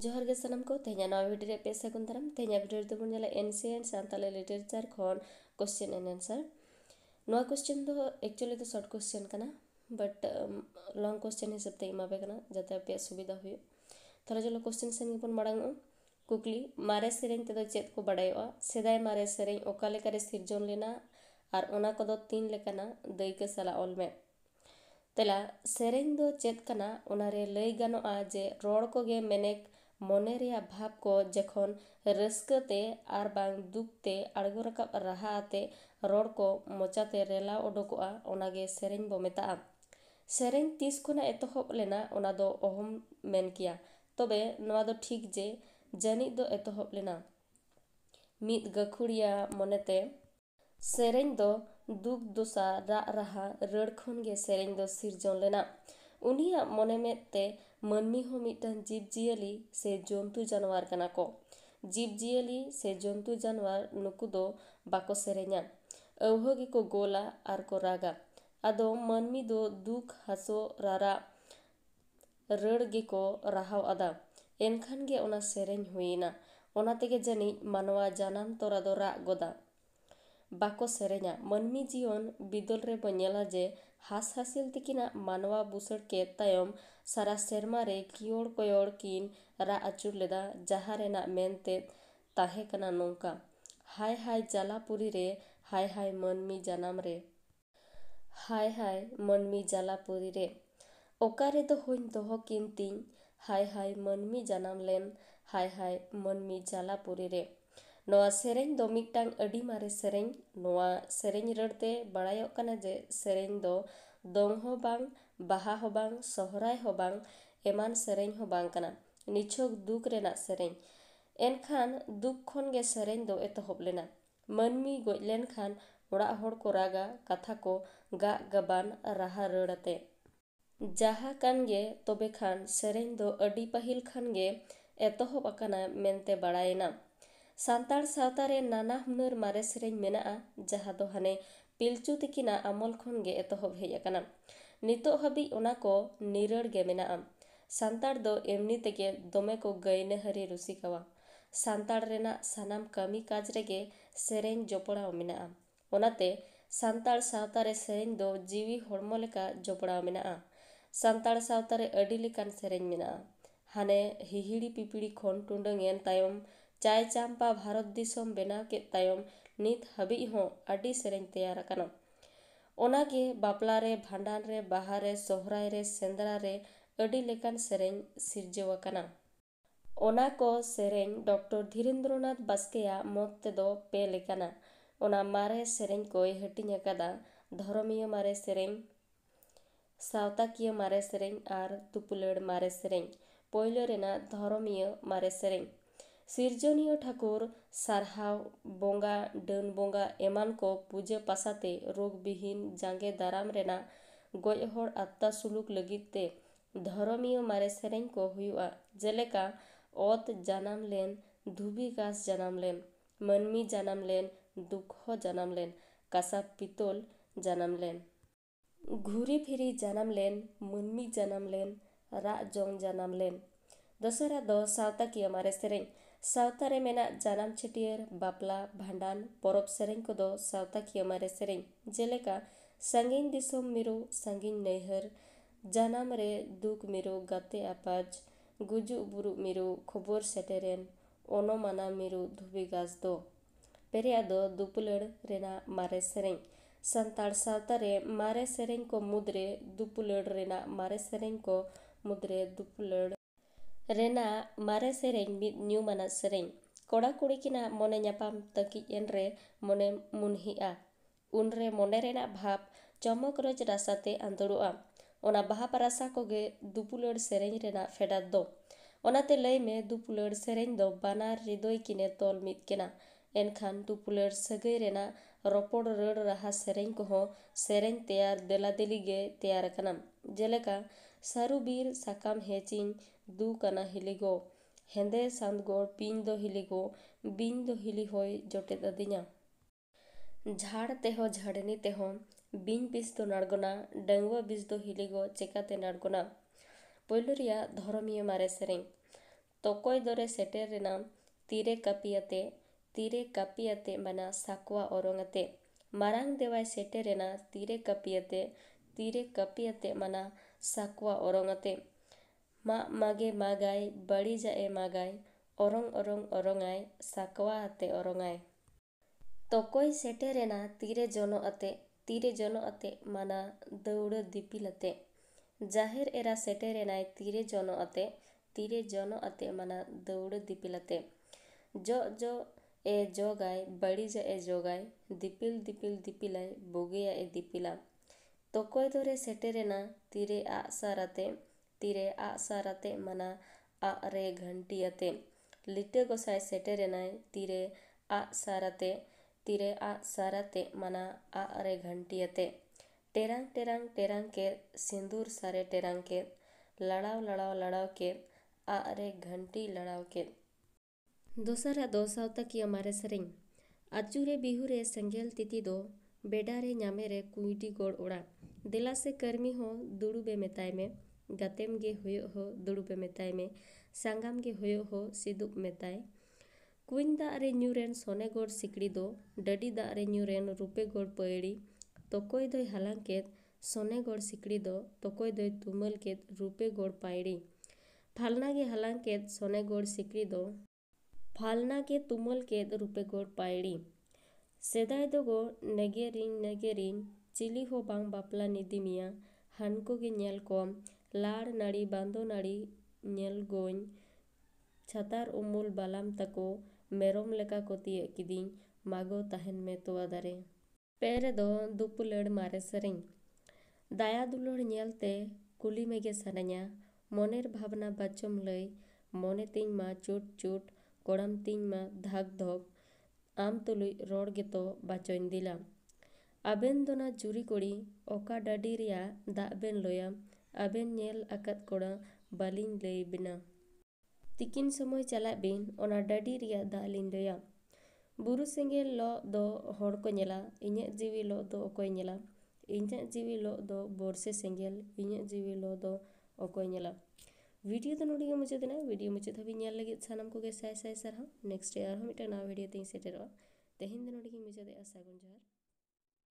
जोहर के सामान को तेजा ना भिडियो पे सगन तराम तेजा भिडियो तो बोले एनसीएन सानी लिटरेचार खन कोश्चन एंड एनसार ना कोश्चन तो एक्चुअली तो शर्ट कोश्चन का बट लंग कोश्चन हिसाब से इमे जाते पे सुविधा हो थोड़ा चलो कोश्चन से मांगा कुकली मारे सेरें तेज चेक को बड़ा सेदाय मारे सेरें ओकाले सिरजन लेना और उना को तीन लेकाना दैक साला अलमे तेला सेरें चेक लई गए रड़ को मेनेक मन भाव को जख रे दुखते आड़ रकाब रहाते रड़ को मचाते रेला उडोकोना से मेता से तीस खुना एतहब लेना अहम मन के तब ठीक जे जानी दो एतहब लेना मनते से दुख दसा रा रहा रड़ खन सेजन लेना उनिया मने मेंते मनमी हो मिटन जीव जियली से जंतु जानवर कना को जीव जियली से जंतु जानवर नुकु दो बाको सेरेन्या अवहगी को गोला आर को रागा आदो मनमी दो दुख हसो रारा रड़गे को राहव अदा एनखान गे ओना सेरेन हुईना ओना तेगे जनी मानवा जानाम तोरा दो रा गोदा बाको सेरेन्या मनमी जीवन बिदल रे बनेला जे ᱦᱟᱸᱥ ᱦᱟᱹᱥᱤᱞ ᱛᱟᱹᱠᱤᱱᱟᱜ ᱢᱟᱱᱣᱟ ᱵᱩᱥᱟᱹᱲ ᱠᱮᱫ ᱛᱟᱭᱚᱢ ᱥᱟᱨᱟ ᱥᱮᱨᱢᱟ ᱨᱮ ᱠᱤᱭᱳᱲ ᱠᱚᱭᱚᱲ ᱠᱤᱱ ᱨᱟᱜ ᱟᱹᱪᱩᱨ ᱞᱮᱫᱟ ᱡᱟᱦᱟᱸ ᱨᱮᱱᱟᱜ ᱢᱮᱱᱛᱮᱫ ᱛᱟᱦᱮᱸ ᱠᱟᱱᱟ ᱱᱚᱝᱠᱟ ᱦᱟᱭ ᱦᱟᱭ ᱡᱟᱞᱟᱯᱩᱨᱤ ᱨᱮ ᱦᱟᱭ ᱦᱟᱭ ᱢᱟᱹᱱᱢᱤ ᱡᱟᱱᱟᱢ ᱨᱮ ᱦᱟᱭ ᱦᱟᱭ ᱢᱟᱹᱱᱢᱤ ᱡᱟᱞᱟᱯᱩᱨᱤ ᱨᱮ ᱚᱠᱟ ᱨᱮᱫᱚ ᱦᱚᱧ ᱫᱚᱦᱚ ᱠᱤᱱ ᱛᱤᱧ ᱦᱟᱭ ᱦᱟᱭ ᱢᱟᱹᱱᱢᱤ ᱡᱟᱱᱟᱢ ᱞᱮᱱ ᱦᱟᱭ ᱦᱟᱭ ᱢᱟᱹᱱᱢᱤ ᱡᱟᱞᱟᱯᱩᱨᱤ ᱨᱮ ᱱᱚᱣᱟ ᱥᱮᱨᱮᱧ ᱫᱚ ᱢᱤᱫᱴᱟᱝ ᱟᱹᱰᱤ ᱢᱟᱨᱮ ᱥᱮᱨᱮᱧ ᱱᱚᱣᱟ ᱥᱮᱨᱮᱧ ᱨᱟᱹᱲᱛᱮ ᱵᱟᱲᱟᱭᱚᱜ ᱠᱟᱱᱟ ᱡᱮ ᱥᱮᱨᱮᱧ ᱫᱚ ᱫᱚᱝ ᱦᱚᱸ ᱵᱟᱝ ᱵᱟᱦᱟ ᱦᱚᱸ ᱵᱟᱝ ᱥᱚᱦᱨᱟᱭ ᱦᱚᱸ ᱵᱟᱝ ᱮᱢᱟᱱ ᱥᱮᱨᱮᱧ ᱦᱚᱸ ᱵᱟᱝ ᱠᱟᱱᱟ ᱱᱤᱪᱷᱚᱠ ᱫᱩᱠ ᱨᱮᱱᱟᱜ ᱥᱮᱨᱮᱧ ᱮᱱᱠᱷᱟᱱ ᱫᱩᱠ ᱠᱷᱚᱱ ᱜᱮ ᱥᱮᱨᱮᱧ ᱫᱚ ᱮᱛᱚᱦᱚᱵ ᱞᱮᱱᱟ ᱢᱟᱹᱱᱢᱤ ᱜᱚᱡ ᱞᱮᱱᱠᱷᱟᱱ ᱚᱲᱟᱜ ᱦᱚᱲ ᱠᱚ ᱨᱟᱜᱟ ᱠᱟᱛᱷᱟ ᱠᱚ ᱜᱟᱜ ᱜᱟᱵᱟᱱ ᱨᱟᱦᱟ ᱨᱟᱹᱲ ᱟᱛᱮ ᱡᱟᱦᱟᱸ ᱠᱟᱱ ᱜᱮ ᱛᱚᱵᱮ ᱠᱷᱟᱱ ᱥᱮᱨᱮᱧ ᱫᱚ ᱟᱹᱰᱤ ᱯᱟᱹᱦᱤᱞ ᱠᱷᱟᱱ ᱜᱮ ᱮᱛᱚᱦᱚᱵ ᱟᱠᱟᱱᱟ ᱢᱮᱱᱛᱮ ᱵᱟᱲᱟᱭᱮᱱᱟ ᱥᱟᱱᱛᱟᱲ ᱥᱟᱶᱛᱟ ᱨᱮ ᱱᱟᱱᱟ ᱦᱩᱱᱟᱹᱨ ᱢᱟᱨᱮ ᱥᱮᱨᱮᱧ ᱢᱮᱱᱟᱜᱼᱟ ᱡᱟᱦᱟᱸ ᱫᱚ ᱦᱟᱱᱮ ᱯᱤᱞᱪᱩ ᱛᱤᱠᱤᱱᱟᱜ ᱟᱢᱚᱞ ᱠᱷᱚᱱ ᱜᱮ ᱮᱛᱚᱦᱚᱵ ᱦᱮᱡ ᱟᱠᱟᱱᱟ ᱱᱤᱛᱚᱜ ᱦᱟᱹᱵᱤᱡ ᱚᱱᱟ ᱠᱚ ᱱᱤᱨᱟᱹᱲ ᱜᱮ ᱢᱮᱱᱟᱜᱼᱟ ᱥᱟᱱᱛᱟᱲ ᱫᱚ ᱮᱢᱱᱤ ᱛᱮᱜᱮ ᱫᱚᱢᱮ ᱠᱚ ᱜᱟᱭᱱᱟᱦᱟᱹᱨᱤ ᱨᱩᱥᱤᱠᱟᱣᱟ ᱥᱟᱱᱛᱟᱲ ᱨᱮᱱᱟᱜ ᱥᱟᱱᱟᱢ ᱠᱟᱹᱢᱤ ᱠᱟᱡᱽ ᱨᱮᱜᱮ ᱥᱮᱨᱮᱧ ᱡᱚᱯᱲᱟᱣ ᱢᱮᱱᱟᱜᱼᱟ ᱚᱱᱟᱛᱮ ᱥᱟᱱᱛᱟᱲ ᱥᱟᱶᱛᱟ ᱨᱮ ᱥᱮᱨᱮᱧ ᱫᱚ ᱡᱤᱣᱤ ᱦᱚᱲᱢᱚ ᱞᱮᱠᱟ ᱡᱚᱯᱲᱟᱣ ᱢᱮᱱᱟᱜᱼᱟ ᱥᱟᱱᱛᱟᱲ ᱥᱟᱶᱛᱟ ᱨᱮ ᱟᱹᱰᱤ ᱞᱮᱠᱟᱱ ᱥᱮᱨᱮᱧ ᱢᱮᱱᱟᱜᱼᱟ ᱦᱟᱱᱮ ᱦᱤᱦᱤᱲᱤ ᱯᱤᱯᱤᱲᱤ ᱠᱷᱚᱱ ᱴᱩᱰᱟᱹᱝ ᱮᱱ ᱛᱟᱭᱚᱢ ᱪᱟᱭ ᱪᱟᱢᱯᱟ ᱵᱷᱟᱨᱚᱛ ᱫᱤᱥᱚᱢ ᱵᱮᱱᱟᱣ ᱠᱮᱫ ᱛᱟᱭᱚᱢ ᱱᱤᱛ ᱦᱟᱹᱵᱤᱡ ᱦᱚᱸ ᱟᱹᱰᱤ ᱥᱮᱨᱮᱧ ᱛᱮᱭᱟᱨ ᱟᱠᱟᱱᱟ ᱚᱱᱟᱜᱮ ᱵᱟᱯᱞᱟ ᱨᱮ ᱵᱷᱟᱸᱰᱟᱱ ᱨᱮ ᱵᱟᱦᱟ ᱨᱮ ᱥᱚᱦᱨᱟᱭ ᱨᱮ ᱥᱮᱸᱫᱽᱨᱟ ᱨᱮ ᱟᱹᱰᱤ ᱞᱮᱠᱟᱱ ᱥᱮᱨᱮᱧ ᱥᱤᱨᱡᱟᱹᱣ ᱟᱠᱟᱱᱟ ᱚᱱᱟ ᱠᱚ ᱥᱮᱨᱮᱧ ᱰᱚᱠᱴᱚᱨ ᱫᱷᱤᱨᱮᱱᱫᱨᱚᱱᱟᱛᱷ ᱵᱟᱥᱠᱮᱭᱟᱜ ᱢᱚᱛ ᱛᱮᱫᱚ ᱯᱮ ᱞᱮᱠᱟᱱᱟ ᱚᱱᱟ ᱢᱟᱨᱮ ᱥᱮᱨᱮᱧ ᱠᱚᱭ ᱦᱟᱹᱴᱤᱧ ᱟᱠᱟᱫᱟ ᱫᱷᱚᱨᱚᱢᱤᱭᱟᱹ ᱢᱟᱨᱮ ᱥᱮᱨᱮᱧ ᱥᱟᱶᱛᱟᱠᱤᱭᱟᱹ ᱢᱟᱨᱮ ᱥᱮᱨᱮᱧ ᱟᱨ ᱛᱩᱯᱩᱞᱟᱹᱲ ᱢᱟᱨᱮ ᱥᱮᱨᱮᱧ ᱯᱳᱭᱞᱳ ᱨᱮᱱᱟᱜ ᱫᱷᱚᱨᱚᱢᱤᱭᱟᱹ ᱢᱟᱨᱮ ᱥᱮᱨᱮᱧ ᱥᱤᱨᱡᱚᱱᱤᱭᱟᱹ ᱴᱷᱟᱹᱠᱩᱨ ᱥᱟᱨᱦᱟᱣ ᱵᱚᱸᱜᱟ ᱰᱟᱹᱱ ᱵᱚᱸᱜᱟ ᱮᱢᱟᱱ ᱠᱚ ᱯᱩᱡᱟᱹ ᱯᱟᱥᱟᱛᱮ ᱨᱳᱜᱽ ᱵᱤᱦᱤᱱ ᱡᱟᱸᱜᱮ ᱫᱟᱨᱟᱢ ᱨᱮᱱᱟᱜ ᱜᱚᱡ ᱦᱚᱲ ᱟᱛᱛᱟ ᱥᱩᱞᱩᱠ ᱞᱟᱹᱜᱤᱫ ᱛᱮ ᱫᱷᱚᱨᱚᱢᱤᱭᱟᱹ ᱢᱟᱨᱮ ᱥᱮᱨᱮᱧ ᱠᱚ ᱦᱩᱭᱩᱜᱼᱟ ᱡᱮᱞᱮᱠᱟ ᱚᱛ ᱡᱟᱱᱟᱢ ᱞᱮᱱ ᱫᱷᱩᱵᱤ ᱜᱷᱟᱥ ᱡᱟᱱᱟᱢ ᱞᱮᱱ ᱢᱟᱹᱱᱢᱤ ᱡᱟᱱᱟᱢ ᱞᱮᱱ ᱫᱩᱠᱷᱚ ᱡᱟᱱᱟᱢ ᱞᱮᱱ ᱠᱟᱥᱟ ᱯᱤᱛᱚᱞ ᱡᱟᱱᱟᱢ ᱞᱮᱱ घुरी फिरी जन्म लेन मुन्मी जन्म लेन राग जोंग जन्म लेन दशहरा दो सावता की हमारे सेरें ᱥᱟᱶᱛᱟ ᱨᱮ ᱢᱮᱱᱟᱜ ᱡᱟᱱᱟᱢ ᱪᱷᱟᱹᱴᱭᱟᱹᱨ ᱵᱟᱯᱞᱟ ᱵᱷᱟᱸᱰᱟᱱ ᱯᱚᱨᱚᱵᱽ ᱥᱮᱨᱮᱧ ᱠᱚᱫᱚ ᱥᱟᱶᱛᱟᱠᱤᱭᱟᱹ ᱢᱟᱨᱮ ᱥᱮᱨᱮᱧ ᱡᱮᱞᱮᱠᱟ ᱥᱟᱺᱜᱤᱧ ᱫᱤᱥᱚᱢ ᱢᱤᱨᱩ ᱥᱟᱺᱜᱤᱧ ᱱᱟᱹᱭᱦᱟᱹᱨ ᱡᱟᱱᱟᱢ ᱨᱮ ᱫᱩᱠ ᱢᱤᱨᱩ ᱜᱟᱛᱮ ᱟᱯᱟᱡᱽ ᱜᱩᱡᱩᱜ ᱵᱩᱨᱩᱜ ᱢᱤᱨᱩ ᱠᱷᱚᱵᱚᱨ ᱥᱮᱴᱮᱨᱮᱱ ᱚᱱᱚᱢᱟᱱᱟ ᱢᱤᱨᱩ ᱫᱷᱩᱵᱤ ᱜᱷᱟᱥ ᱫᱚ ᱯᱮᱨᱮᱭᱟᱜ ᱫᱚ ᱫᱩᱯᱩᱞᱟᱹᱲ ᱨᱮᱱᱟᱜ ᱢᱟᱨᱮ ᱥᱮᱨᱮᱧ ᱥᱟᱱᱛᱟᱲ ᱥᱟᱶᱛᱟ ᱨᱮ ᱢᱟᱨᱮ ᱥᱮᱨᱮᱧ ᱠᱚ ᱢᱩᱫᱽᱨᱮ ᱫᱩᱯᱩᱞᱟᱹᱲ ᱨᱮᱱᱟᱜ ᱢᱟᱨᱮ ᱥᱮᱨᱮᱧ ᱠᱚ ᱢᱩᱫᱽᱨᱮ ᱫᱩᱯᱩᱞᱟᱹᱲ ᱨᱮᱱᱟᱜ ᱢᱟᱨᱮ ᱥᱮᱨᱮᱧ ᱢᱤᱫ ᱧᱩᱢᱟᱱᱟᱜ ᱥᱮᱨᱮᱧ ᱠᱚᱲᱟ ᱠᱩᱲᱤ ᱠᱤᱱᱟᱜ ᱢᱚᱱᱮ ᱧᱟᱯᱟᱢ ᱛᱟᱹᱠᱤᱡ ᱮᱱᱨᱮ ᱢᱚᱱᱮ ᱢᱩᱱᱦᱤᱞ ᱟᱱᱟᱜ ᱥᱮᱨᱮᱧ ᱠᱟᱱᱟ ᱱᱚᱣᱟ ᱥᱮᱨᱮᱧ ᱫᱚ ᱥᱟᱱᱛᱟᱲ ᱥᱟᱶᱛᱟ ᱨᱮᱱᱟᱜ ᱟᱹᱨᱤᱪᱟᱹᱞᱤ ᱨᱮ ᱥᱮᱨᱮᱧ ᱟᱠᱟᱱᱟ ᱱᱚᱣᱟ ᱥᱮᱨᱮᱧ ᱨᱮ ᱢᱚᱱᱮ ᱨᱮᱱᱟᱜ ᱵᱷᱟᱵᱽ ᱠᱚ ᱥᱚᱫᱚᱨ ᱟᱠᱟᱱᱟ ᱱᱚᱣᱟ ᱥᱮᱨᱮᱧ ᱨᱮ ᱢᱚᱱᱮ ᱨᱮᱱᱟᱜ ᱵᱷᱟᱵᱽ ᱠᱚ ᱥᱚᱫᱚᱨ ᱟᱠᱟᱱᱟ ᱱᱚᱣᱟ ᱥᱮᱨᱮᱧ ᱨᱮ ᱢᱚᱱᱮ ᱨᱮᱱᱟᱜ ᱵᱷᱟᱵᱽ ᱠᱚ ᱥᱚᱫᱚᱨ ᱟᱠᱟᱱᱟ ᱥᱟᱹᱨᱩ ᱵᱤᱨ ᱥᱟᱠᱟᱢ ᱦᱮᱡᱤᱧ ᱫᱩ ᱠᱟᱱᱟ ᱦᱤᱞᱤᱜᱚ ᱦᱮᱸᱫᱮ ᱥᱟᱸᱫᱽᱜᱚᱲ ᱯᱤᱧ ᱫᱚ ᱦᱤᱞᱤᱜᱚ ᱵᱤᱧ ᱫᱚ ᱦᱤᱞᱤ ᱦᱚᱭ ᱡᱚᱴᱮᱫ ᱟᱹᱫᱤᱧᱟ ᱡᱷᱟᱲ ᱛᱮᱦᱚᱸ ᱡᱷᱟᱲᱱᱤ ᱛᱮᱦᱚᱸ ᱵᱤᱧ ᱵᱤᱥ ᱫᱚ ᱱᱟᱲᱜᱚᱱᱟ ᱰᱟᱺᱜᱩᱣᱟᱹ ᱵᱤᱥ ᱫᱚ ᱦᱤᱞᱤᱜᱚ ᱪᱮᱠᱟᱛᱮ ᱱᱟᱲᱜᱚᱱᱟ ᱯᱳᱭᱞᱳ ᱨᱮᱭᱟᱜ ᱫᱷᱚᱨᱚᱢᱤᱭᱟᱹ ᱢᱟᱨᱮ ᱥᱮᱨᱮᱧ ᱛᱚᱠᱚᱭ ᱫᱚᱨᱮ ᱥᱮᱴᱮᱨ ᱮᱱᱟ ᱛᱤᱨᱮ ᱠᱟᱹᱯᱤᱭᱟᱛᱮ ᱛᱤᱨᱮ ᱠᱟᱹᱯᱤᱭᱟᱛᱮ ᱢᱟᱱᱟ ᱥᱟᱠᱣᱟ ᱚᱨᱚᱝ ᱟᱛᱮ ᱢᱟᱨᱟᱝ ᱫᱮᱣᱟᱭ ᱥᱮᱴᱮᱨᱮᱱᱟ ᱛᱤᱨᱮ ᱠᱟᱹᱯᱤᱭᱟᱛᱮ ᱛᱤᱨᱮ ᱠᱟᱹᱯᱤᱭᱟᱛᱮ ᱢᱟᱱᱟ sakwa orang ate. Ma mage magai, badi jae magai, orang orang orongai, sakwa ate orongai. તોકોઈ સેટેરેના તીરે જનો અતે તીરે જનો અતે માના દૌડ દીપિલતે જાહેર એરા સેટેરેનાય તીરે જનો અતે તીરે જનો અતે માના દૌડ દીપિલતે જો જો એ જોગાય બળી જ એ જોગાય દીપિલ દીપિલ દીપિલાય ભોગિયા એ દીપિલા ᱛᱚᱠᱚᱭ ᱫᱚᱨᱮ ᱥᱮᱴᱮᱨᱮᱱᱟ ᱛᱤᱨᱮ ᱟᱜᱼᱥᱟᱨ ᱟᱛᱮ ᱛᱤᱨᱮ ᱟᱜᱼᱥᱟᱨ ᱟᱛᱮ ᱢᱟᱱᱟ ᱟᱜ ᱨᱮ ᱜᱷᱟᱹᱱᱴᱤ ᱟᱛᱮ ᱞᱤᱴᱟᱹ ᱜᱚᱸᱥᱟᱭ ᱥᱮᱴᱮᱨᱮᱱᱟᱭ ᱛᱤᱨᱮ ᱟᱜᱼᱥᱟᱨ ᱟᱛᱮ ᱛᱤᱨᱮ ᱟᱜᱼᱥᱟᱨ ᱟᱛᱮ ᱢᱟᱱᱟ ᱟᱜ ᱨᱮ ᱜᱷᱟᱹᱱᱴᱤ ᱟᱛᱮ ᱴᱮᱨᱟᱝ ᱴᱮᱨᱟᱝ ᱴᱮᱨᱟᱝ ᱠᱮᱫ ᱥᱤᱸᱫᱩᱨ ᱥᱟᱨᱮ ᱴᱮᱨᱟᱝ ᱠᱮᱫ ᱞᱟᱲᱟᱣ ᱞᱟᱲᱟᱣ ᱞᱟᱲᱟᱣ ᱠᱮᱫ ᱟᱜ ᱨᱮ ᱜᱷᱟᱹᱱᱴᱤ ᱞᱟᱲᱟᱣ ᱠᱮᱫ ᱫᱚᱥᱟᱨᱟᱜ ᱫᱚ ᱥᱟᱶᱛᱟ ᱠᱤᱭᱟᱹ ᱢᱟᱨᱮ ᱥᱮᱨᱮᱧ ᱟᱹᱪᱩᱨᱮ ᱵᱤᱦᱩᱨᱮ ᱥᱮᱸᱜᱮᱞ ᱛᱤᱛᱤ ᱫᱚ ᱵᱮᱰᱟᱨᱮ ᱧᱟᱢᱮᱨᱮ ᱠᱩᱸᱭᱰᱤ ᱜᱚᱲ ᱚᱲᱟᱜ ᱫᱮᱞᱟ ᱥᱮ ᱠᱟᱹᱨᱢᱤ ᱦᱚᱸ ᱫᱩᱲᱩᱵᱮ ᱢᱮᱛᱟᱭ ᱢᱮ ᱜᱟᱛᱮᱢ ᱜᱮ ᱦᱩᱭᱩᱜ ᱦᱚᱸ ᱫᱩᱲᱩᱵᱮ ᱢᱮᱛᱟᱭ ᱢᱮ ᱥᱟᱸᱜᱟᱢ ᱜᱮ ᱦᱩᱭᱩᱜ ᱦᱚᱸ ᱥᱤᱫᱩᱵ ᱢᱮᱛᱟᱭ ᱠᱩᱧ ᱫᱟᱜ ᱨᱮ ᱧᱩᱨᱮᱱ ᱥᱚᱱᱮᱜᱚᱲ ᱥᱤᱠᱲᱤ ᱫᱚ ᱰᱟᱹᱰᱤ ᱫᱟᱜ ᱨᱮ ᱧᱩᱨᱮᱱ ᱨᱩᱯᱮᱜᱚᱲ ᱯᱟᱹᱭᱲᱤ ᱛᱚᱠᱚᱭ ᱫᱚᱭ ᱦᱟᱞᱟᱝ ᱠᱮᱫ ᱥᱚᱱᱮᱜᱚᱲ ᱥᱤᱠᱲᱤ ᱫᱚ ᱛᱚᱠᱚᱭ ᱫᱚᱭ ᱛᱩᱢᱟᱹᱞ ᱠᱮᱫ ᱨᱩᱯᱮᱜᱚᱲ ᱯᱟᱹᱭᱲᱤ ᱯᱷᱟᱞᱱᱟ ᱜᱮ हालांकेत सोनेगोड़ सिकड़ी दो फालना के तुमल केत रूपेगोड़ पायड़ी सदा दो नेगेरिन नेगेरिन चिली हो बांग बापला निदिमिया हनको के नेल कोम लार नाड़ी बांदो नाड़ी नेल गोइन छतार उमूल बालाम तको मेरोम लेका कोती एकिदिन मागो तहन में तो अदरे पेरे दो दुपु लड़ मारे सरें दाया दुलोड नेल ते कुली मेगे सरन्या मोनेर भावना बच्चम लई मोने तीन मा चुट चुट कोड़म तीन मा धक धक ᱟᱢ ᱛᱩᱞᱩᱡ ᱨᱚᱲ ᱜᱮᱛᱚ ᱵᱟᱪᱚᱧ ᱫᱤᱞᱟ ᱟᱵᱮᱱ ᱫᱚ ᱱᱟ ᱡᱩᱨᱤ ᱠᱩᱲᱤ ᱚᱠᱟ ᱰᱟᱹᱰᱤ ᱨᱮᱭᱟᱜ ᱫᱟᱜ ᱵᱮᱱ ᱞᱚᱭᱟ ᱟᱵᱮᱱ ᱧᱮᱞ ᱟᱠᱟᱫ ᱠᱚᱲᱟ ᱵᱟᱹᱞᱤᱧ ᱞᱟᱹᱭ ᱵᱮᱱᱟ ᱛᱤᱠᱤᱱ ᱥᱚᱢᱚᱭ ᱪᱟᱞᱟᱜ ᱵᱤᱱ ᱚᱱᱟ ᱰᱟᱹᱰᱤ ᱨᱮᱭᱟᱜ ᱫᱟᱜ ᱞᱤᱧ ᱞᱟᱹᱭᱟ ᱵᱩᱨᱩ ᱥᱮᱸᱜᱮᱞ ᱞᱚᱜ ᱫᱚ ᱦᱚᱲ ᱠᱚ ᱧᱮᱞᱟ ᱤᱧᱟᱹᱜ ᱡᱤᱣᱤ ᱞᱚᱜ ᱫᱚ ᱚᱠᱚᱭ ᱧᱮᱞᱟ ᱤᱧᱟᱹᱜ ᱡᱤᱣᱤ ᱞᱚᱜ ᱫᱚ ᱵᱚᱨᱥᱮ ᱥᱮᱸᱜᱮᱞ ᱤᱧᱟᱹᱜ ᱡᱤᱣᱤ ᱞᱚᱜ ᱫᱚ ᱚᱠᱚᱭ ᱧᱮᱞᱟ ᱵᱷᱤᱰᱤᱭᱳ ᱫᱚ ᱱᱚᱰᱮ ᱜᱮ ᱢᱩᱪᱟᱹᱫ ᱮᱱᱟ ᱵᱷᱤᱰᱤᱭᱳ ᱢᱩᱪᱟᱹᱫ ᱦᱟᱹᱵᱤᱡ ᱧᱮᱞ ᱞᱟᱹᱜᱤᱫ ᱥᱟᱱᱟᱢ ᱠᱚᱜᱮ ᱥᱟᱭ ᱥᱟᱭ ᱥᱟᱨᱦᱟᱣ ᱱᱮᱠᱥᱴ ᱟᱨᱦᱚᱸ ᱢᱤᱫᱴᱟᱝ ᱱᱟᱣᱟ ᱵᱷᱤᱰᱤᱭᱳ ᱛᱤᱧ ᱥᱮᱴᱮᱨᱚᱜᱼᱟ ᱛᱮᱦᱮᱧ ᱫᱚ ᱱᱚᱰᱮ ᱜᱤᱧ ᱢᱩᱪᱟᱹᱫᱮᱜᱼᱟ ᱥᱟᱹᱜᱩᱱ ᱡᱚᱦᱟᱨ